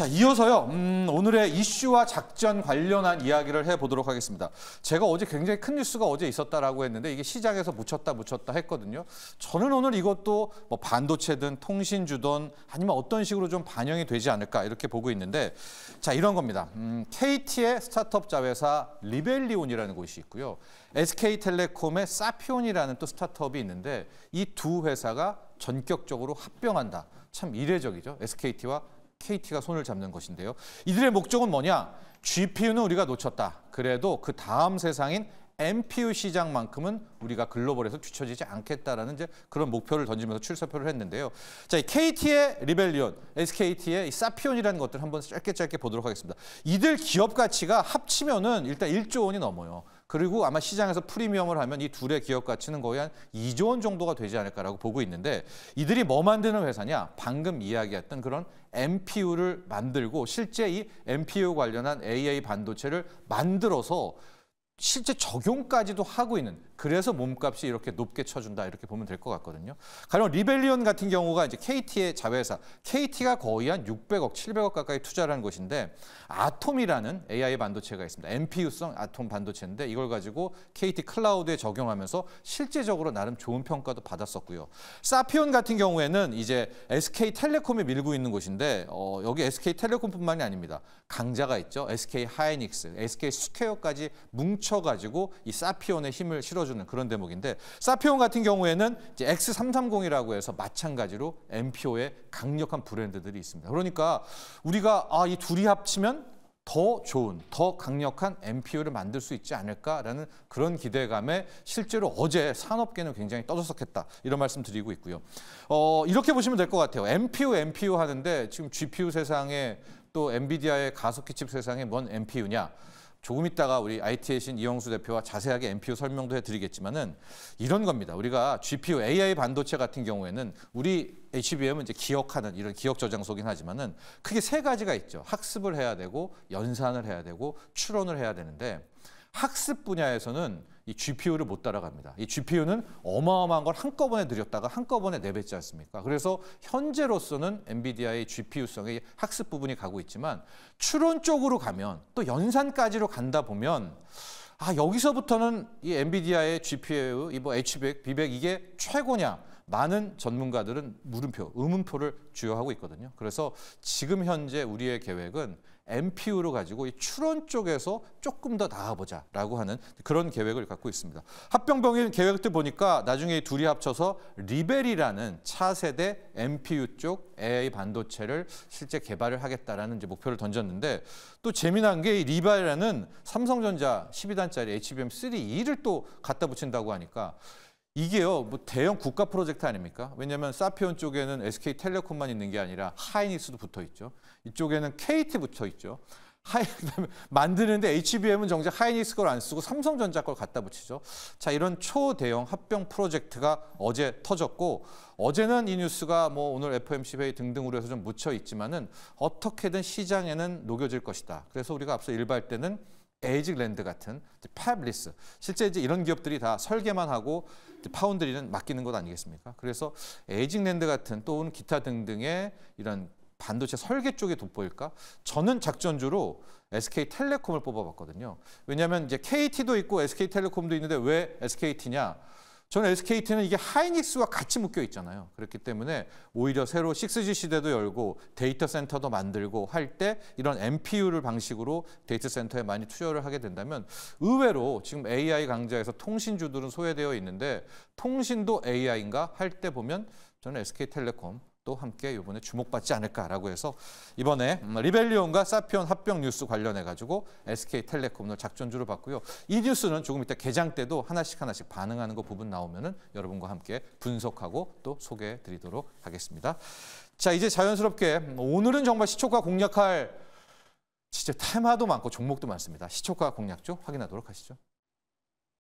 자, 이어서요. 음, 오늘의 이슈와 작전 관련한 이야기를 해보도록 하겠습니다. 제가 어제 굉장히 큰 뉴스가 어제 있었다라고 했는데 이게 시장에서 묻혔다 묻혔다 했거든요. 저는 오늘 이것도 뭐 반도체든 통신주든 아니면 어떤 식으로 좀 반영이 되지 않을까 이렇게 보고 있는데 자, 이런 겁니다. 음, KT의 스타트업 자회사 리벨리온이라는 곳이 있고요. SK텔레콤의 사피온이라는 또 스타트업이 있는데 이 두 회사가 전격적으로 합병한다. 참 이례적이죠. SKT와 KT가 손을 잡는 것인데요. 이들의 목적은 뭐냐? GPU는 우리가 놓쳤다. 그래도 그 다음 세상인 MPU 시장만큼은 우리가 글로벌에서 뒤처지지 않겠다라는 이제 그런 목표를 던지면서 출사표를 했는데요. 자, 이 KT의 리벨리온, SKT의 사피온이라는 것들 한번 짧게 짧게 보도록 하겠습니다. 이들 기업 가치가 합치면은 일단 1조 원이 넘어요. 그리고 아마 시장에서 프리미엄을 하면 이 둘의 기업 가치는 거의 한 2조 원 정도가 되지 않을까라고 보고 있는데 이들이 뭐 만드는 회사냐? 방금 이야기했던 그런 MPU를 만들고 실제 이 MPU 관련한 AA 반도체를 만들어서 실제 적용까지도 하고 있는 그래서 몸값이 이렇게 높게 쳐준다 이렇게 보면 될 것 같거든요. 가령 리벨리온 같은 경우가 이제 KT의 자회사 KT가 거의 한 600억, 700억 가까이 투자를 한 것인데 아톰이라는 AI 반도체가 있습니다. MPU성 아톰 반도체인데 이걸 가지고 KT 클라우드에 적용하면서 실제적으로 나름 좋은 평가도 받았었고요. 사피온 같은 경우에는 이제 SK텔레콤이 밀고 있는 곳인데 어, 여기 SK텔레콤뿐만이 아닙니다. 강자가 있죠. SK하이닉스, SK스퀘어까지 뭉쳐 합쳐가지고 이 사피온의 힘을 실어주는 그런 대목인데 사피온 같은 경우에는 이제 X330이라고 해서 마찬가지로 MPO의 강력한 브랜드들이 있습니다. 그러니까 우리가 아, 이 둘이 합치면 더 좋은, 더 강력한 m p o 를 만들 수 있지 않을까라는 그런 기대감에 실제로 어제 산업계는 굉장히 떠들썩했다. 이런 말씀 드리고 있고요. 어, 이렇게 보시면 될 것 같아요. MPU, MPU 하는데 지금 GPU 세상에 또 엔비디아의 가속기칩 세상에 뭔 MPU냐. 조금 있다가 우리 IT의 신 이영수 대표와 자세하게 MPU 설명도 해드리겠지만은 이런 겁니다. 우리가 GPU AI 반도체 같은 경우에는 우리 HBM은 이제 기억하는 이런 기억 저장소긴 하지만은 크게 세 가지가 있죠. 학습을 해야 되고 연산을 해야 되고 추론을 해야 되는데 학습 분야에서는 이 GPU를 못 따라갑니다. 이 GPU는 어마어마한 걸 한꺼번에 들였다가 한꺼번에 내뱉지 않습니까? 그래서 현재로서는 엔비디아의 GPU성의 학습 부분이 가고 있지만 추론 쪽으로 가면 또 연산까지로 간다 보면 아 여기서부터는 이 엔비디아의 GPU, 이뭐 H100, B100 이게 최고냐 많은 전문가들은 물음표, 의문표를 주요하고 있거든요. 그래서 지금 현재 우리의 계획은 MPU로 가지고 이 추론 쪽에서 조금 더 나아보자라고 하는 그런 계획을 갖고 있습니다. 합병병일 계획들 보니까 나중에 둘이 합쳐서 리벨이라는 차세대 MPU 쪽 AI 반도체를 실제 개발을 하겠다라는 이제 목표를 던졌는데 또 재미난 게이 리벨이라는 삼성전자 12단짜리 HBM3E를 또 갖다 붙인다고 하니까 이게요, 뭐 대형 국가 프로젝트 아닙니까? 왜냐하면 사피온 쪽에는 SK텔레콤만 있는 게 아니라 하이닉스도 붙어 있죠. 이쪽에는 KT 붙어 있죠. 하이, 만드는데 HBM은 정작 하이닉스 걸 안 쓰고 삼성전자 걸 갖다 붙이죠. 자, 이런 초대형 합병 프로젝트가 어제 터졌고 어제는 이 뉴스가 뭐 오늘 f m c 회의 등등으로 해서 좀 묻혀 있지만은 어떻게든 시장에는 녹여질 것이다. 그래서 우리가 앞서 일발 때는 에이직랜드 같은 팝리스 실제 이제 이런 기업들이 다 설계만 하고 파운드리는 맡기는 것 아니겠습니까? 그래서 에이직랜드 같은 또는 기타 등등의 이런 반도체 설계 쪽에 돋보일까? 저는 작전주로 SK텔레콤을 뽑아봤거든요. 왜냐하면 이제 KT도 있고 SK텔레콤도 있는데 왜 SKT냐? 저는 SKT는 이게 하이닉스와 같이 묶여 있잖아요. 그렇기 때문에 오히려 새로 6G 시대도 열고 데이터 센터도 만들고 할 때 이런 MPU를 방식으로 데이터 센터에 많이 투여를 하게 된다면 의외로 지금 AI 강좌에서 통신주들은 소외되어 있는데 통신도 AI인가 할 때 보면 저는 SK텔레콤 또 함께 이번에 주목받지 않을까라고 해서 이번에 음, 리벨리온과 사피온 합병 뉴스 관련해 가지고 SK텔레콤을 작전주로 봤고요. 이 뉴스는 조금 이따 개장 때도 하나씩 하나씩 반응하는 거 부분 나오면은 여러분과 함께 분석하고 또 소개해 드리도록 하겠습니다. 자, 이제 자연스럽게 오늘은 정말 시초가 공략할 진짜 테마도 많고 종목도 많습니다. 시초가 공략주 확인하도록 하시죠.